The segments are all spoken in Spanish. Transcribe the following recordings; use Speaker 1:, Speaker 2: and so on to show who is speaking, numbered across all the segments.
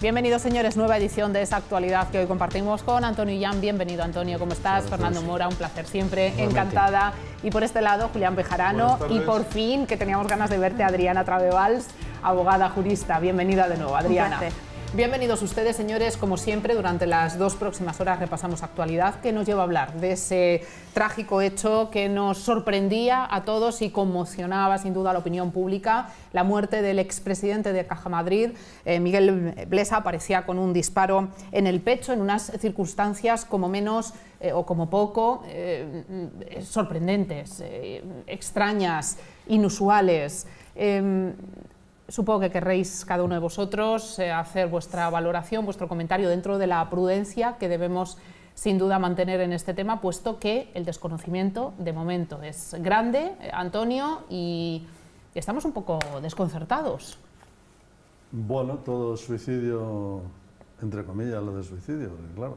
Speaker 1: Bienvenidos, señores, nueva edición de esa actualidad que hoy compartimos con Antonio Yan. Bienvenido, Antonio, ¿cómo estás? Fernando Mora, un placer siempre, encantada. Y por este lado, Julián Pejarano. Y por fin, que teníamos ganas de verte, Adriana Travevals, abogada jurista. Bienvenida de nuevo, Adriana. Bienvenidos ustedes, señores. Como siempre, durante las dos próximas horas repasamos actualidad que nos lleva a hablar de ese trágico hecho que nos sorprendía a todos y conmocionaba sin duda a la opinión pública. La muerte del expresidente de Caja Madrid, eh, Miguel Blesa, aparecía con un disparo en el pecho en unas circunstancias como menos eh, o como poco eh, sorprendentes, extrañas, inusuales. Em, Supongo que querréis cada uno de vosotros eh, hacer vuestra valoración, vuestro comentario dentro de la prudencia que debemos sin duda mantener en este tema, puesto que el desconocimiento de momento es grande, eh, Antonio, y estamos un poco desconcertados.
Speaker 2: Bueno, todo suicidio, entre comillas, lo de suicidio, claro.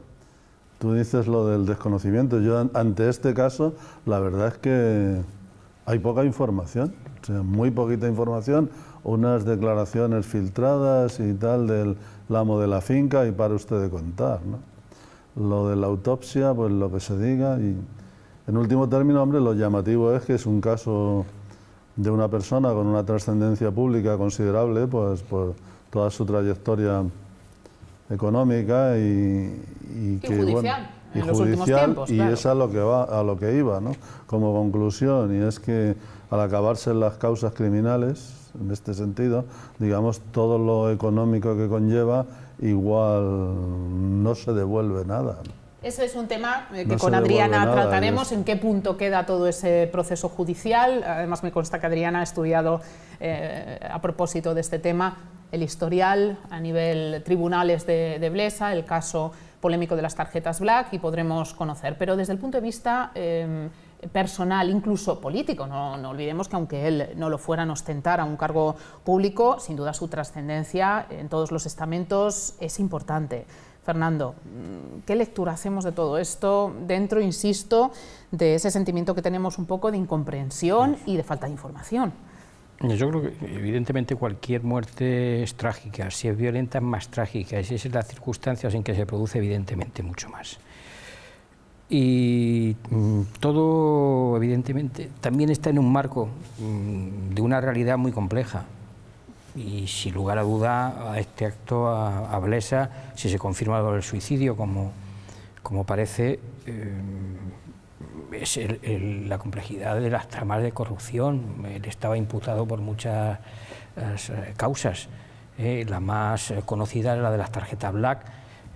Speaker 2: Tú dices lo del desconocimiento. Yo ante este caso, la verdad es que hay poca información, o sea, muy poquita información unas declaraciones filtradas y tal del amo de la finca y para usted de contar. ¿no? Lo de la autopsia, pues lo que se diga. Y en último término, hombre, lo llamativo es que es un caso de una persona con una trascendencia pública considerable, pues por toda su trayectoria económica y, y, judicial. y judicial, y es a lo que va, a lo que iba, Como conclusión y es que al acabarse las causas criminales en este sentido, digamos, todo lo económico que conlleva, igual no se devuelve nada.
Speaker 1: Ese es un tema eh, que con Adriana trataremos, en qué punto queda todo ese proceso judicial. Además me consta que Adriana ha estudiado eh, a propósito de este tema el historial a nivel tribunales de, Blesa, el caso polémico de las tarjetas Black y podremos conocer. Pero desde el punto de vista... Eh, personal, incluso político. No, olvidemos que aunque él no lo fuera a ostentar a un cargo público, sin duda su trascendencia en todos los estamentos es importante. Fernando, mm, ¿qué lectura hacemos de todo esto dentro, insisto, de ese sentimiento que tenemos un poco de incomprensión y de falta de información?
Speaker 3: Yo creo que evidentemente cualquier muerte es trágica, si es violenta más trágica, y si es las circunstancias en que se produce evidentemente mucho más y mm, todo, evidentemente, también está en un marco mm, de una realidad muy compleja. Y sin lugar a duda, a este acto, a, Blesa, si se confirma el suicidio, como, parece, eh, es la complejidad de las tramas de corrupción. Él estaba imputado por muchas eh, causas. Eh, la más conocida era la de las tarjetas Black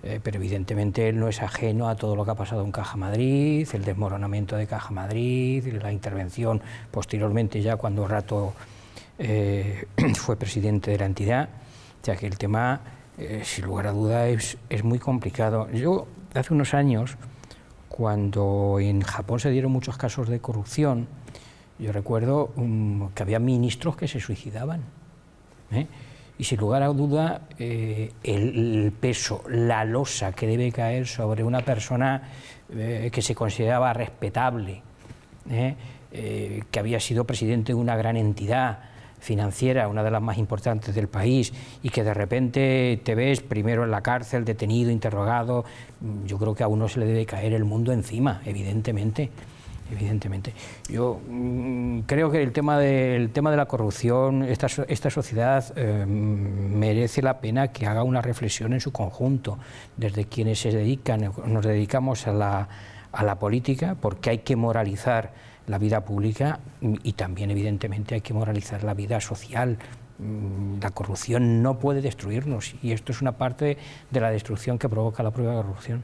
Speaker 3: eh, pero evidentemente él no es ajeno a todo lo que ha pasado en Caja Madrid, el desmoronamiento de Caja Madrid, la intervención posteriormente ya cuando Rato eh, fue presidente de la entidad. ya que el tema, eh, sin lugar a dudas es, muy complicado. Yo, hace unos años, cuando en Japón se dieron muchos casos de corrupción, yo recuerdo mm, que había ministros que se suicidaban y sin lugar a duda eh, el, peso, la losa que debe caer sobre una persona eh, que se consideraba respetable, eh, que había sido presidente de una gran entidad financiera, una de las más importantes del país, y que de repente te ves primero en la cárcel, detenido, interrogado, yo creo que a uno se le debe caer el mundo encima, evidentemente evidentemente. Yo mm, creo que el tema, de, tema de la corrupción, esta, esta sociedad eh, merece la pena que haga una reflexión en su conjunto, desde quienes se dedican, nos dedicamos a la, a la política, porque hay que moralizar la vida pública mm, y también evidentemente hay que moralizar la vida social, mm, la corrupción no puede destruirnos y esto es una parte de la destrucción que provoca la propia corrupción.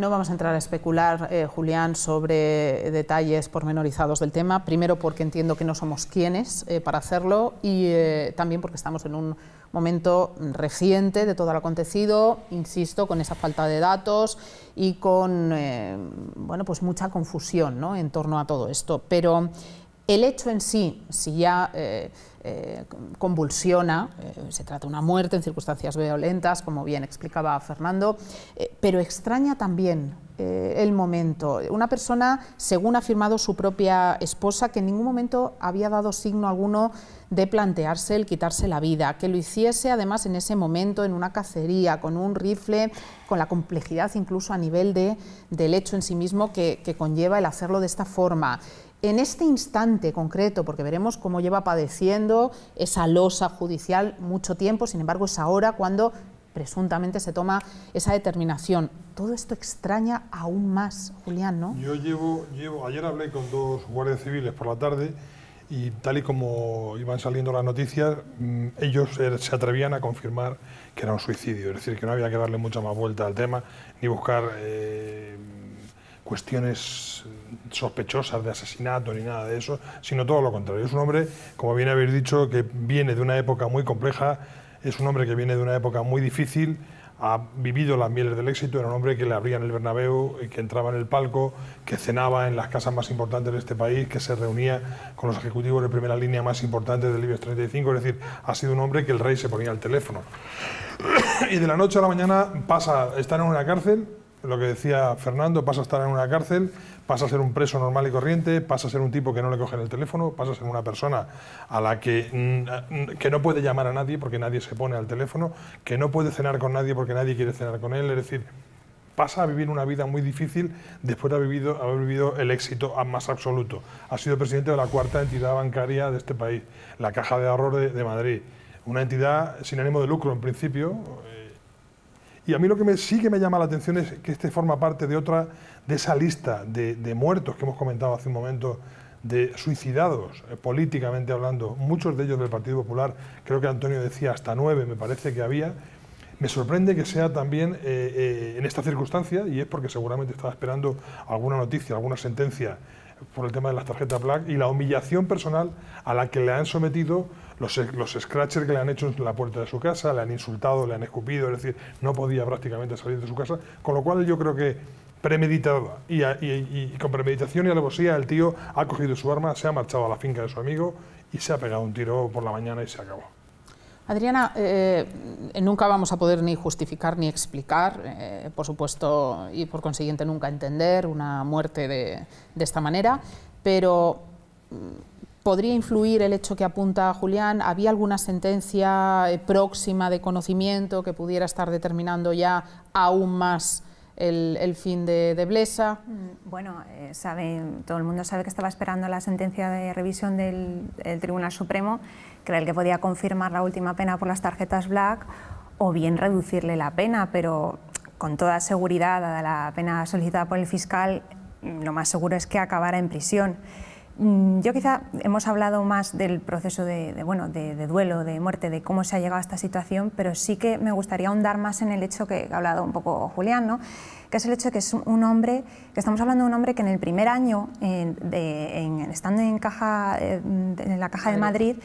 Speaker 1: No vamos a entrar a especular, eh, Julián, sobre detalles pormenorizados del tema, primero porque entiendo que no somos quienes eh, para hacerlo y eh, también porque estamos en un momento reciente de todo lo acontecido, insisto, con esa falta de datos y con bueno, pues mucha confusión ¿no? en torno a todo esto. Pero el hecho en sí, si ya eh, eh, convulsiona, eh, se trata de una muerte en circunstancias violentas, como bien explicaba Fernando, pero extraña también el momento. Una persona, según ha afirmado su propia esposa, que en ningún momento había dado signo alguno de plantearse el quitarse la vida, que lo hiciese además en ese momento en una cacería, con un rifle, con la complejidad incluso a nivel de, del hecho en sí mismo que conlleva el hacerlo de esta forma en este instante concreto, porque veremos cómo lleva padeciendo esa losa judicial mucho tiempo, sin embargo es ahora cuando presuntamente se toma esa determinación. Todo esto extraña aún más, Julián, ¿no?
Speaker 4: Yo llevo, llevo ayer hablé con dos guardias civiles por la tarde y tal y como iban saliendo las noticias, mm, ellos er, se atrevían a confirmar que era un suicidio, es decir, que no había que darle mucha más vuelta al tema ni buscar... Eh, cuestiones eh, sospechosas de asesinato ni nada de eso, sino todo lo contrario. Es un hombre, como bien haber dicho, que viene de una época muy compleja, es un hombre que viene de una época muy difícil, ha vivido las mieles del éxito, era un hombre que le abrían el Bernabéu, que entraba en el palco, que cenaba en las casas más importantes de este país, que se reunía con los ejecutivos de primera línea más importantes del IBEX 35, es decir, ha sido un hombre que el rey se ponía al teléfono. y de la noche a la mañana pasa a en una cárcel lo que decía Fernando, pasa a estar en una cárcel, pasa a ser un preso normal y corriente, pasa a ser un tipo que no le cogen el teléfono, pasa a ser una persona a la que, mm, que no puede llamar a nadie porque nadie se pone al teléfono, que no puede cenar con nadie porque nadie quiere cenar con él, es decir, pasa a vivir una vida muy difícil después de haber vivido, haber vivido el éxito más absoluto. Ha sido presidente de la cuarta entidad bancaria de este país, la Caja de Ahorro de Madrid, una entidad sin ánimo de lucro en principio eh, y a mí lo que me, sí que me llama la atención es que este forma parte de otra, de esa lista de, muertos que hemos comentado hace un momento, de suicidados eh, políticamente hablando, muchos de ellos del Partido Popular, creo que Antonio decía hasta nueve, me parece que había. Me sorprende que sea también eh, eh, en esta circunstancia, y es porque seguramente estaba esperando alguna noticia, alguna sentencia por el tema de las tarjetas Black y la humillación personal a la que le han sometido los, e-, los scratchers que le han hecho en la puerta de su casa, le han insultado, le han escupido, es decir, no podía prácticamente salir de su casa, con lo cual yo creo que premeditada y, con premeditación y alevosía el tío ha cogido su arma, se ha marchado a la finca de su amigo y se ha pegado un tiro por la mañana y se acabó.
Speaker 1: Adriana, eh, eh, nunca vamos a poder ni justificar ni explicar, eh, por supuesto, y por consiguiente nunca entender una muerte de, de esta manera, pero mm, ¿Podría influir el hecho que apunta Julián? ¿Había alguna sentencia eh, próxima de conocimiento que pudiera estar determinando ya aún más el, fin de, Blesa?
Speaker 5: Mm, bueno, eh, todo el mundo sabe que estaba esperando la sentencia de revisión del, Tribunal Supremo, que era el que podía confirmar la última pena por las tarjetas Black o bien reducirle la pena, pero con toda seguridad, dada la pena solicitada por el fiscal, lo más seguro es que acabara en prisión. Mm, yo quizá hemos hablado más del proceso de, bueno, de, duelo, de muerte, de cómo se ha llegado a esta situación, pero sí que me gustaría ahondar más en el hecho que ha hablado un poco Julián, ¿no? que es el hecho de que es un hombre, que estamos hablando de un hombre que en el primer año, en, estando en, caja, eh, en la Caja de Madrid,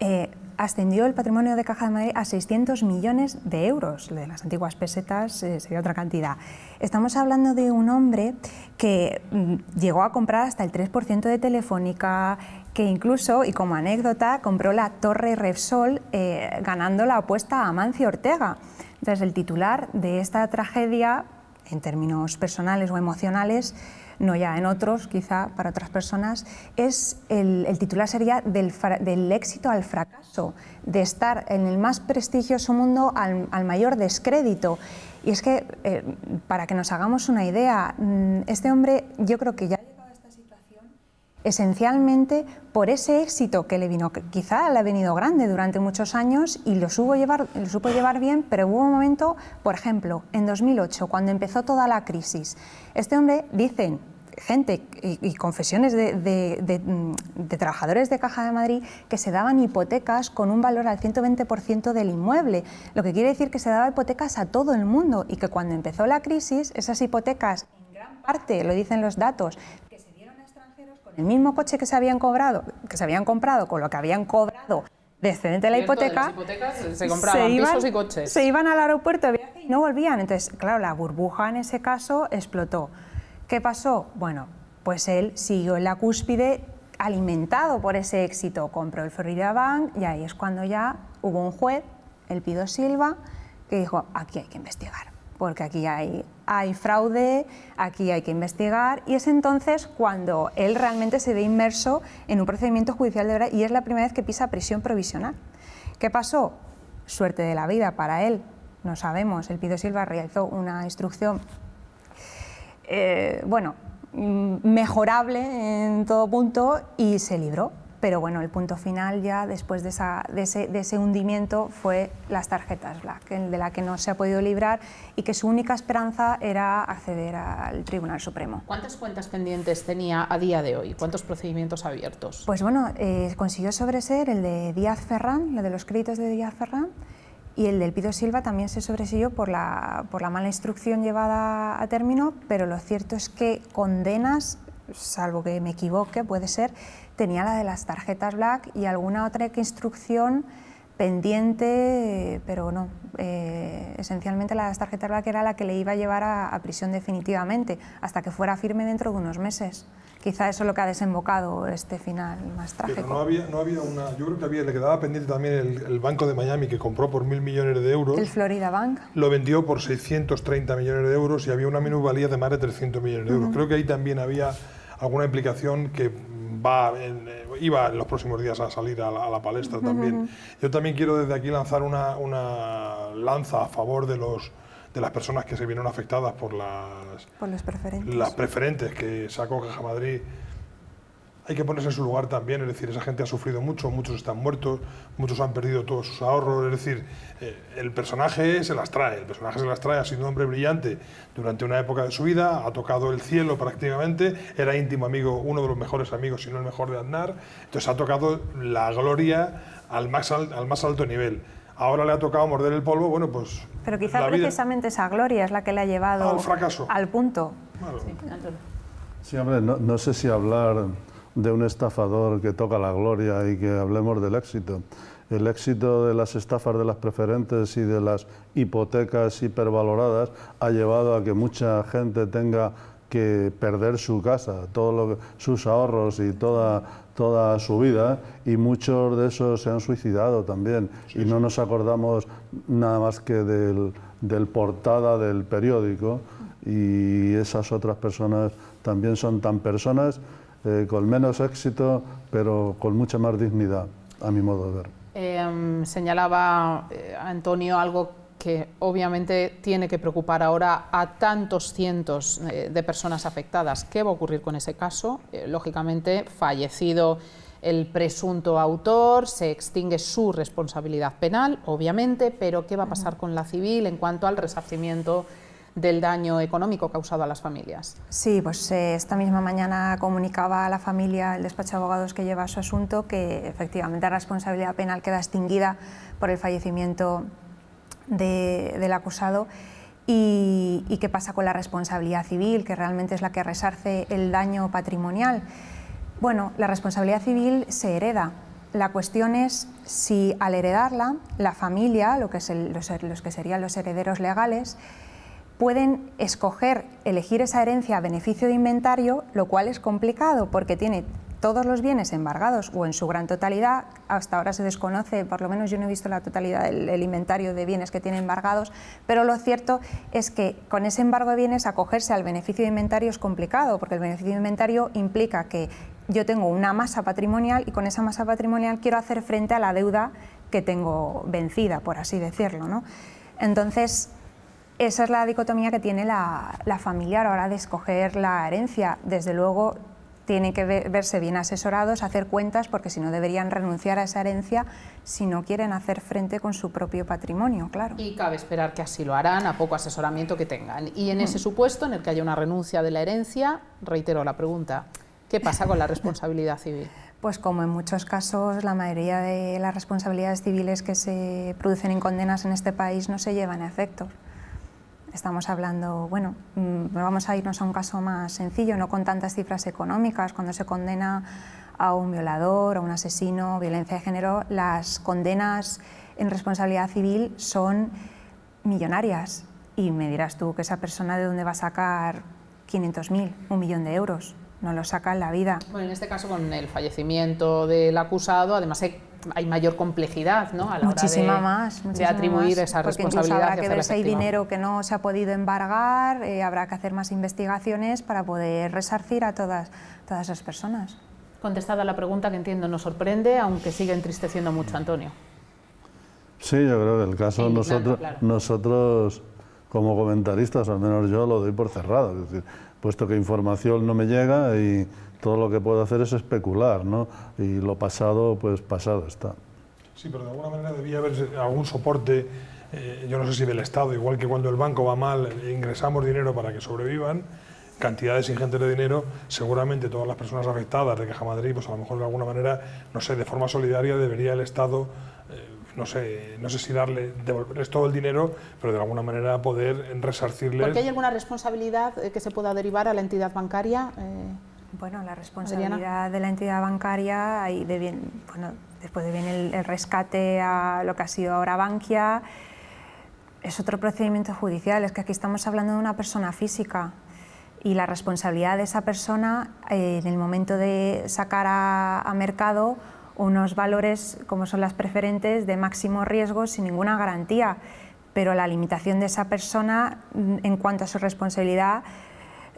Speaker 5: eh, ascendió el patrimonio de Caja de Madrid a 600 millones de euros, de las antiguas pesetas eh, sería otra cantidad. Estamos hablando de un hombre que mm, llegó a comprar hasta el 3% de Telefónica, que incluso, y como anécdota, compró la Torre Repsol eh, ganando la apuesta a Mancio Ortega. Entonces, el titular de esta tragedia, en términos personales o emocionales, no ya en otros, quizá para otras personas, es el, titular sería del, éxito al fracaso, de estar en el más prestigioso mundo al, mayor descrédito. Y es que, eh, para que nos hagamos una idea, mm, este hombre yo creo que ya esencialmente por ese éxito que le vino, quizá le ha venido grande durante muchos años y lo, supo llevar, lo supo llevar bien, pero hubo un momento, por ejemplo, en 2008, cuando empezó toda la crisis, este hombre, dicen, gente y, confesiones de, mm, de, trabajadores de Caja de Madrid que se daban hipotecas con un valor al 120% del inmueble, lo que quiere decir que se daba hipotecas a todo el mundo y que cuando empezó la crisis esas hipotecas en gran parte, lo dicen los datos, el mismo coche que se habían cobrado, que se habían comprado con lo que habían cobrado excedente de la hipoteca,
Speaker 1: se, iban, Se iban
Speaker 5: al aeropuerto de viaje y no volvían. Entonces, claro, la burbuja en ese caso explotó. ¿Qué pasó? Bueno, pues él siguió en la cúspide alimentado por ese éxito. Compró el Bank y ahí es cuando ya hubo un juez, el Pido Silva, que dijo, aquí hay que investigar porque aquí hay, fraude, aquí hay que investigar, y es entonces cuando él realmente se ve inmerso en un procedimiento judicial de verdad y es la primera vez que pisa prisión provisional. ¿Qué pasó? Suerte de la vida para él, no sabemos. El Pido Silva realizó una instrucción, eh, bueno, mm, mejorable en todo punto y se libró pero bueno, el punto final ya después de, ese, de, ese, hundimiento fue las tarjetas Black, de la que no se ha podido librar y que su única esperanza era acceder al Tribunal Supremo.
Speaker 1: ¿Cuántas cuentas pendientes tenía a día de hoy? ¿Cuántos procedimientos abiertos?
Speaker 5: Pues bueno, eh, consiguió sobreser el de Díaz Ferrán, lo de los créditos de Díaz Ferrán, y el del Pido Silva también se sobresilló por la, por la mala instrucción llevada a término, pero lo cierto es que condenas, salvo que me equivoque, puede ser, tenía la de las tarjetas black y alguna otra instrucción pendiente, pero no. Eh, esencialmente la de las tarjetas black era la que le iba a llevar a, prisión definitivamente, hasta que fuera firme dentro de unos meses. Quizá eso es lo que ha desembocado este final más
Speaker 4: trágico. no había, no había una, yo creo que había, le quedaba pendiente también el, Banco de Miami, que compró por mil millones de euros. El
Speaker 5: Florida Bank.
Speaker 4: Lo vendió por 630 millones de euros y había una minusvalía de más de 300 millones de euros. Creo que ahí también había alguna implicación que en, eh, iba en los próximos días a salir a la, palestra también. Yo también quiero desde aquí lanzar una, lanza a favor de los de las personas que se vieron afectadas por las,
Speaker 5: preferentes. las preferentes
Speaker 4: que sacó Caja Madrid hay que ponerse en su lugar también, es decir, esa gente ha sufrido mucho, muchos están muertos, muchos han perdido todos sus ahorros, es decir, eh, el personaje se las trae, el personaje se las trae, ha sido un hombre brillante durante una época de su vida, ha tocado el cielo prácticamente, era íntimo amigo, uno de los mejores amigos, si no el mejor de Aznar, entonces ha tocado la gloria al más, al, más alto nivel ahora le ha tocado morder el polvo, bueno, pues...
Speaker 5: Pero quizá precisamente esa gloria es la que le ha llevado al, fracaso. al punto.
Speaker 2: Sí, hombre, no, no, sé si hablar de un estafador que toca la gloria y que hablemos del éxito. El éxito de las estafas de las preferentes y de las hipotecas hipervaloradas ha llevado a que mucha gente tenga que perder su casa, todos sus ahorros y toda, toda su vida, y muchos de esos se han suicidado también. y no nos acordamos nada más que del, del portada del periódico, y esas otras personas también son tan personas eh, con menos éxito, pero con mucha más dignidad, a mi modo de ver.
Speaker 1: Em, señalaba eh, Antonio algo que obviamente tiene que preocupar ahora a tantos cientos eh, de personas afectadas. ¿Qué va a ocurrir con ese caso? lógicamente, fallecido el presunto autor, se extingue su responsabilidad penal, obviamente, pero ¿qué va a pasar con la civil en cuanto al resarcimiento? del daño económico causado a las familias.
Speaker 5: Sí, pues eh, esta misma mañana comunicaba a la familia el despacho de abogados que lleva su asunto que efectivamente la responsabilidad penal queda extinguida por el fallecimiento del acusado. Y, qué pasa con la responsabilidad civil, que realmente es la que resarce el daño patrimonial. Bueno, la responsabilidad civil se hereda. La cuestión es si al heredarla, la familia, lo que los, los que serían los herederos legales, pueden escoger, elegir esa herencia a beneficio de inventario, lo cual es complicado porque tiene todos los bienes embargados o en su gran totalidad, hasta ahora se desconoce, por lo menos yo no he visto la totalidad del inventario de bienes que tiene embargados, pero lo cierto es que con ese embargo de bienes acogerse al beneficio de inventario es complicado, porque el beneficio de inventario implica que yo tengo una masa patrimonial y con esa masa patrimonial quiero hacer frente a la deuda que tengo vencida, por así decirlo. Entonces, esa es la dicotomía que tiene la, familiar familia a la hora de escoger la herencia. Desde luego, tienen que verse bien asesorados, hacer cuentas, porque si no deberían renunciar a esa herencia si no quieren hacer frente con su propio patrimonio, claro.
Speaker 1: Y cabe esperar que así lo harán, a poco asesoramiento que tengan. Y en ese mm. supuesto, en el que haya una renuncia de la herencia, reitero la pregunta, ¿qué pasa con la responsabilidad civil?
Speaker 5: Pues como en muchos casos, la mayoría de las responsabilidades civiles que se producen en condenas en este país no se llevan a efecto. Estamos hablando, bueno, mm, vamos a irnos a un caso más sencillo, no con tantas cifras económicas, cuando se condena a un violador, a un asesino, violencia de género, las condenas en responsabilidad civil son millonarias. Y me dirás tú que esa persona de dónde va a sacar 500.000, un millón de euros no lo sacan la vida.
Speaker 1: en este caso con el fallecimiento del acusado, además hay, mayor complejidad, ¿no? A la hora de, más, atribuir esa responsabilidad. habrá que ver si hay dinero
Speaker 5: que no se ha podido embargar, eh, habrá que hacer más investigaciones para poder resarcir a todas, todas esas personas.
Speaker 1: Contestada la pregunta que entiendo nos sorprende, aunque sigue entristeciendo mucho, Antonio.
Speaker 2: Sí, yo creo que el caso nosotros, nosotros como comentaristas, al menos yo lo doy por cerrado. Es decir, puesto que información no me llega y todo lo que puedo hacer es especular, ¿no? Y lo pasado, pues pasado está.
Speaker 4: Sí, pero de alguna manera debía haber algún soporte, eh, yo no sé si del Estado, igual que cuando el banco va mal, ingresamos dinero para que sobrevivan, cantidades ingentes de dinero, seguramente todas las personas afectadas de Caja Madrid, pues a lo mejor de alguna manera, no sé, de forma solidaria debería el Estado no sé, si darle, devolverles todo el dinero, pero de alguna manera poder resarcirles. ¿Porque hay
Speaker 5: alguna responsabilidad eh, que se pueda derivar a la entidad bancaria? Eh, bueno, la responsabilidad de la entidad bancaria, y después de bien el, rescate a lo que ha sido ahora Bankia, es otro procedimiento judicial, es que aquí estamos hablando de una persona física, y la responsabilidad de esa persona eh, en el momento de sacar a mercado unos valores como son las preferentes de máximo riesgo sin ninguna garantía, pero la limitación de esa persona mm, en cuanto a su responsabilidad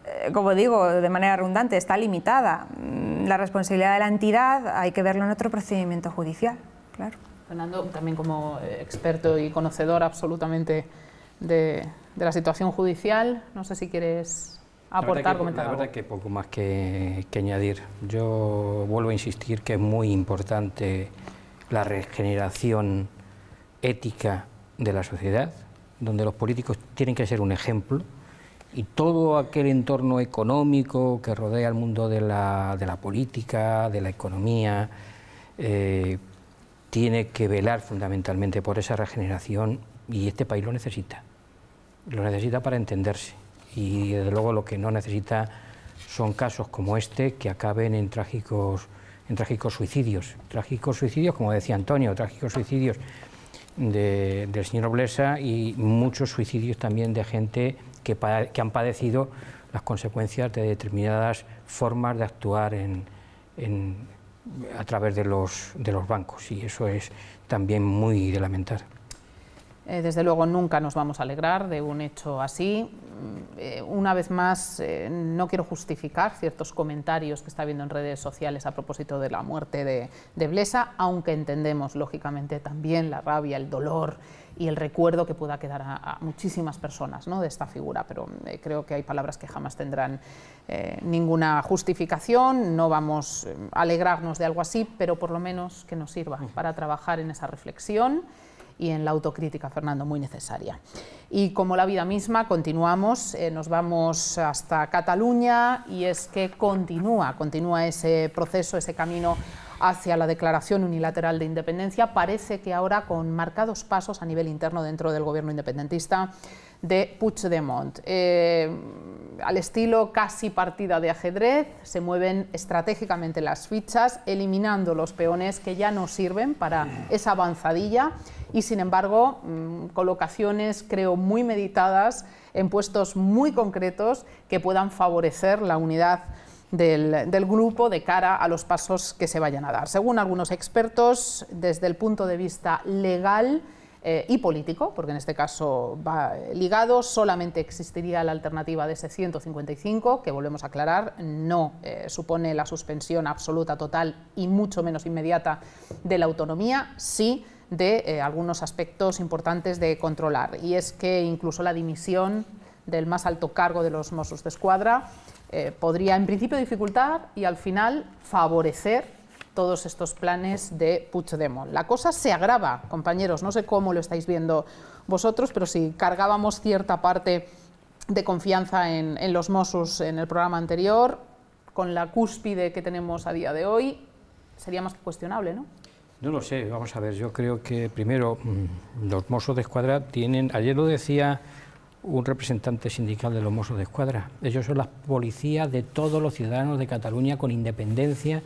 Speaker 5: eh, como digo, de manera redundante, está limitada. Mm, la responsabilidad de la entidad hay que verlo en otro procedimiento judicial, claro.
Speaker 1: Fernando, también como eh, experto y conocedor absolutamente de, de la situación judicial, no sé si quieres la verdad
Speaker 3: que poco más que, añadir. Yo vuelvo a insistir que es muy importante la regeneración ética de la sociedad, donde los políticos tienen que ser un ejemplo y todo aquel entorno económico que rodea al mundo de la, política, de la economía, eh, tiene que velar fundamentalmente por esa regeneración y este país lo necesita. Lo necesita para entenderse y desde luego lo que no necesita son casos como este que acaben en trágicos, en trágicos suicidios. Trágicos suicidios, como decía Antonio, trágicos suicidios del señor Blesa y muchos suicidios también de gente que, han padecido las consecuencias de determinadas formas de actuar a través de los, de los bancos y eso es también muy de lamentar.
Speaker 1: Eh, desde luego nunca nos vamos a alegrar de un hecho así.
Speaker 3: Mm,
Speaker 1: eh, una vez más, eh, no quiero justificar ciertos comentarios que está habiendo en redes sociales a propósito de la muerte de, Blesa, aunque entendemos lógicamente también la rabia, el dolor y el recuerdo que pueda quedar a, muchísimas personas ¿no? de esta figura, pero mm, creo que hay palabras que jamás tendrán ninguna justificación, no vamos a alegrarnos de algo así, pero por lo menos que nos sirva para trabajar en esa reflexión y en la autocrítica, Fernando, muy necesaria. Y como la vida misma, continuamos, eh, nos vamos hasta Cataluña y es que continúa, continúa ese proceso, ese camino hacia la declaración unilateral de independencia, parece que ahora con marcados pasos a nivel interno dentro del gobierno independentista de Puigdemont. Eh, al estilo casi partida de ajedrez, se mueven estratégicamente las fichas, eliminando los peones que ya no sirven para esa avanzadilla y, sin embargo, mm, colocaciones, creo, muy meditadas en puestos muy concretos que puedan favorecer la unidad del, grupo de cara a los pasos que se vayan a dar. Según algunos expertos, desde el punto de vista legal eh, y político, porque en este caso va ligado, solamente existiría la alternativa de ese 155, que volvemos a aclarar, no eh, supone la suspensión absoluta, total y mucho menos inmediata de la autonomía, sí de eh, algunos aspectos importantes de controlar. Y es que incluso la dimisión del más alto cargo de los Mossos de Escuadra eh, podría en principio dificultar y al final favorecer todos estos planes de Puigdemont. La cosa se agrava, compañeros, no sé cómo lo estáis viendo vosotros, pero si cargábamos cierta parte de confianza en, en los Mossos en el programa anterior, con la cúspide que tenemos a día de hoy, sería más que cuestionable, ¿no?
Speaker 3: No lo sé, vamos a ver, yo creo que primero mm, los Mossos de Escuadra tienen, ayer lo decía un representante sindical de los Mossos de Escuadra. Ellos son las policías de todos los ciudadanos de Cataluña con independencia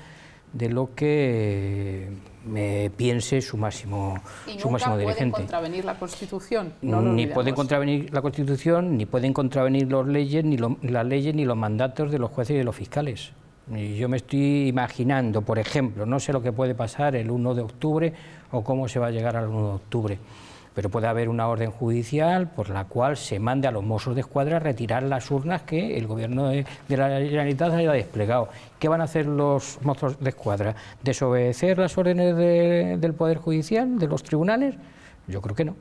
Speaker 3: de lo que eh, me piense su máximo su máximo dirigente. Pueden
Speaker 1: contravenir la Constitución. No ni pueden
Speaker 3: contravenir la Constitución, ni pueden contravenir leyes, ni las leyes, ni los mandatos de los jueces y de los fiscales. yo me estoy imaginando, por ejemplo, no sé lo que puede pasar el 1 de octubre o cómo se va a llegar al 1 de octubre pero puede haber una orden judicial por la cual se mande a los mozos de escuadra a retirar las urnas que el gobierno de, la Generalitat haya desplegado. ¿Qué van a hacer los mozos de escuadra? ¿Desobedecer las órdenes del Poder Judicial, de los tribunales? Yo creo que no.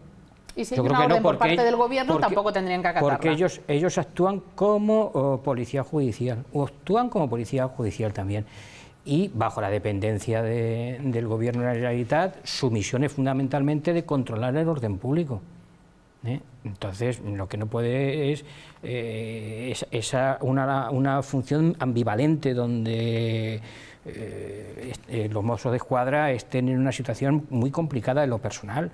Speaker 3: Y si Yo una creo orden que por parte del gobierno tampoco
Speaker 1: tendrían que acatarla. Porque
Speaker 3: ellos, ellos actúan como oh, policía judicial, o actúan como policía judicial también y bajo la dependencia del Gobierno de la realidad su misión es fundamentalmente de controlar el orden público. ¿eh? Entonces, lo que no puede eh, es, esa una, una, función ambivalente donde eh, los mozos de escuadra estén en una situación muy complicada de lo personal.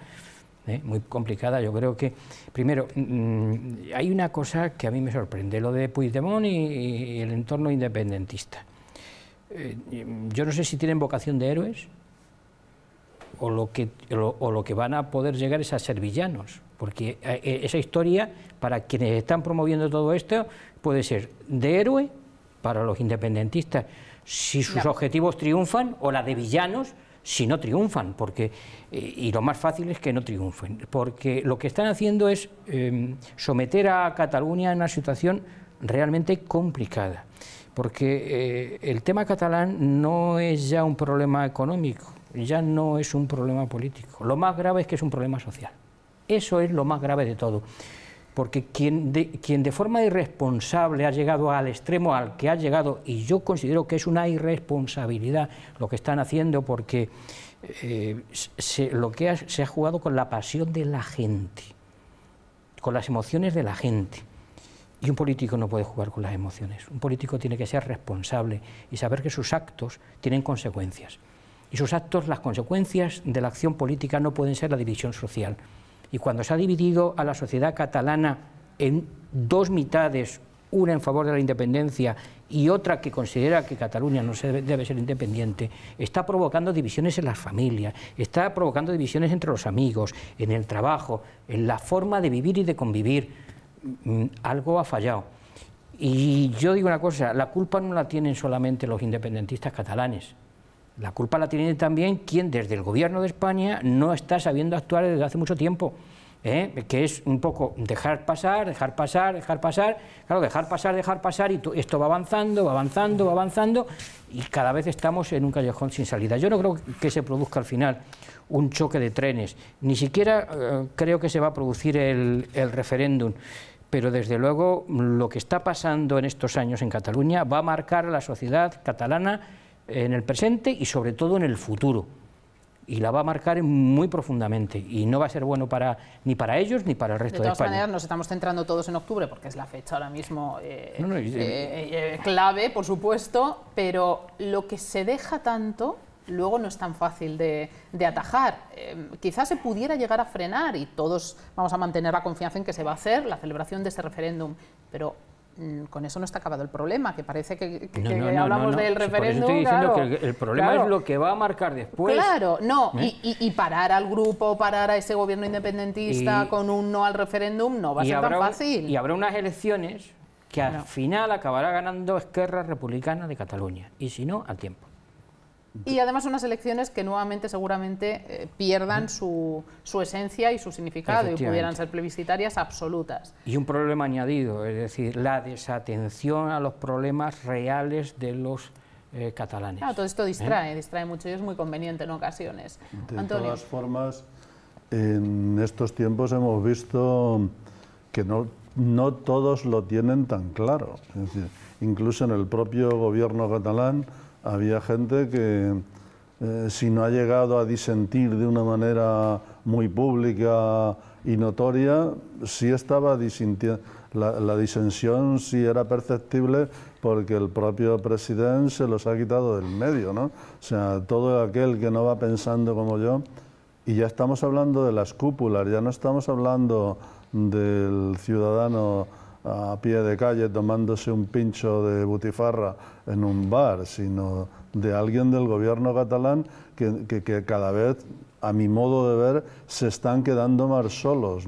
Speaker 3: muy complicada. Yo creo que, primero, mm, hay una cosa que a mí me sorprende, lo de Puigdemont y el entorno independentista. Eh, yo no sé si tienen vocación de héroes o lo, que, o lo que van a poder llegar es a ser villanos, porque eh, eh, esa historia, para quienes están promoviendo todo esto, puede ser de héroe para los independentistas, si sus objetivos triunfan, o la de villanos, si no triunfan, porque y lo más fácil es que no triunfen, porque lo que están haciendo es em, someter a Cataluña a una situación realmente complicada porque eh, el tema catalán no es ya un problema económico, ya no es un problema político. Lo más grave es que es un problema social. Eso es lo más grave de todo. Porque quien de, forma irresponsable ha llegado al extremo al que ha llegado, y yo considero que es una irresponsabilidad lo que están haciendo, porque eh, lo que se ha jugado con la pasión de la gente, con las emociones de la gente. Y un político no puede jugar con las emociones. Un político tiene que ser responsable y saber que sus actos tienen consecuencias. Y sus actos, las consecuencias de la acción política no pueden ser la división social. Y cuando se ha dividido a la sociedad catalana en dos mitades, una en favor de la independencia y otra que considera que Cataluña no debe, ser independiente, está provocando divisiones en las familias, está provocando divisiones entre los amigos, en el trabajo, en la forma de vivir y de convivir. Mm, algo ha fallado. Y yo digo una cosa, la culpa no la tienen solamente los independentistas catalanes, la culpa la tiene también quien desde el gobierno de España no está sabiendo actuar desde hace mucho tiempo. ¿eh? que es un poco dejar pasar, dejar pasar, dejar pasar, claro, dejar pasar, dejar pasar, y esto va avanzando, va avanzando, va avanzando, y cada vez estamos en un callejón sin salida. Yo no creo que se produzca al final un choque de trenes, ni siquiera eh, creo que se va a producir el, el referéndum pero desde luego lo que está pasando en estos años en Cataluña va a marcar a la sociedad catalana en el presente y sobre todo en el futuro. Y la va a marcar muy profundamente y no va a ser bueno para, ni para ellos ni para el resto de España. De todas maneras,
Speaker 1: nos estamos centrando todos en octubre porque es la fecha ahora mismo eh,
Speaker 2: eh,
Speaker 1: eh, clave, por supuesto, pero lo que se deja tanto luego no es tan fácil de, atajar. Em, quizás se pudiera llegar a frenar y todos vamos a mantener la confianza en que se va a hacer la celebración de ese referéndum, pero mm, con eso no está acabado el problema, que parece que,
Speaker 3: hablamos del referéndum. que el, problema es lo que va a marcar después. Claro, no, ¿eh?
Speaker 1: y, parar al grupo, parar a ese gobierno independentista con un no al referéndum no va a ser tan
Speaker 3: fácil. Y habrá unas elecciones que al final acabará ganando Esquerra Republicana de Cataluña, y si no, a tiempo.
Speaker 1: Y además unas elecciones que nuevamente seguramente eh, pierdan su, su, esencia y su significado y pudieran ser plebiscitarias absolutas.
Speaker 3: Y un problema añadido, es decir, la desatención a los problemas reales de los eh, catalanes. Ah, todo esto ¿Eh? distrae,
Speaker 1: distrae mucho y es muy conveniente en ocasiones.
Speaker 3: De todas
Speaker 2: formas, en estos tiempos hemos visto que no, no todos lo tienen tan claro. incluso en el propio gobierno catalán había gente que, eh, si no ha llegado a disentir de una manera muy pública y notoria, sí estaba disintiendo. La, disensión sí era perceptible porque el propio presidente se los ha quitado del medio, ¿no? O sea, todo aquel que no va pensando como yo, y ya estamos hablando de las cúpulas, ya no estamos hablando del ciudadano a pie de calle tomándose un pincho de butifarra en un bar, sino de alguien del gobierno catalán que, cada vez, a mi modo de ver, se están quedando más solos,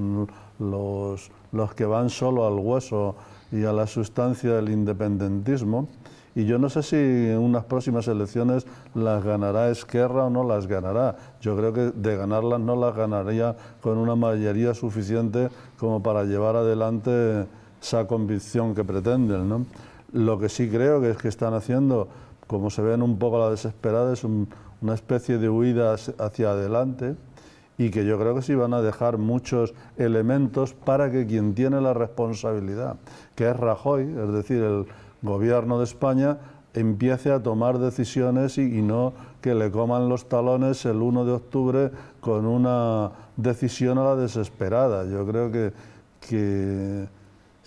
Speaker 2: los, los que van solo al hueso y a la sustancia del independentismo. Y yo no sé si en unas próximas elecciones las ganará Esquerra o no las ganará. Yo creo que de ganarlas no las ganaría con una mayoría suficiente como para llevar adelante esa convicción que pretenden. Lo que sí creo que es que están haciendo, como se ven un poco a la desesperada, es una especie de huida hacia adelante y que yo creo que sí van a dejar muchos elementos para que quien tiene la responsabilidad, que es Rajoy, es decir, el gobierno de España, empiece a tomar decisiones y, y, no que le coman los talones el 1 de octubre con una decisión a la desesperada. Yo creo que, que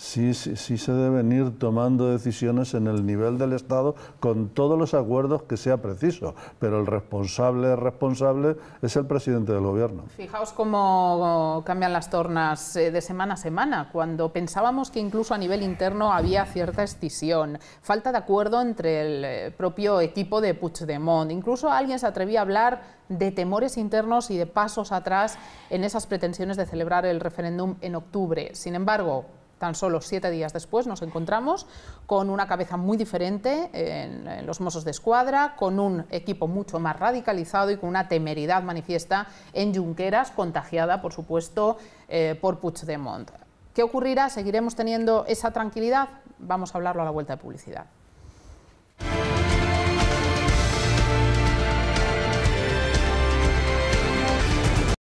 Speaker 2: sí, sí, sí, se deben ir tomando decisiones en el nivel del Estado con todos los acuerdos que sea preciso, pero el responsable responsable es el presidente del gobierno.
Speaker 1: Fijaos cómo cambian las tornas eh, de semana a semana, cuando pensábamos que incluso a nivel interno había cierta escisión, falta de acuerdo entre el eh, propio equipo de Puigdemont, incluso alguien se atrevía a hablar de temores internos y de pasos atrás en esas pretensiones de celebrar el referéndum en octubre. Sin embargo, Tan solo siete días después nos encontramos con una cabeza muy diferente en, los Mossos de Escuadra, con un equipo mucho más radicalizado y con una temeridad manifiesta en Junqueras, contagiada, por supuesto, eh, por Puigdemont. ¿Qué ocurrirá? ¿Seguiremos teniendo esa tranquilidad? Vamos a hablarlo a la vuelta de publicidad.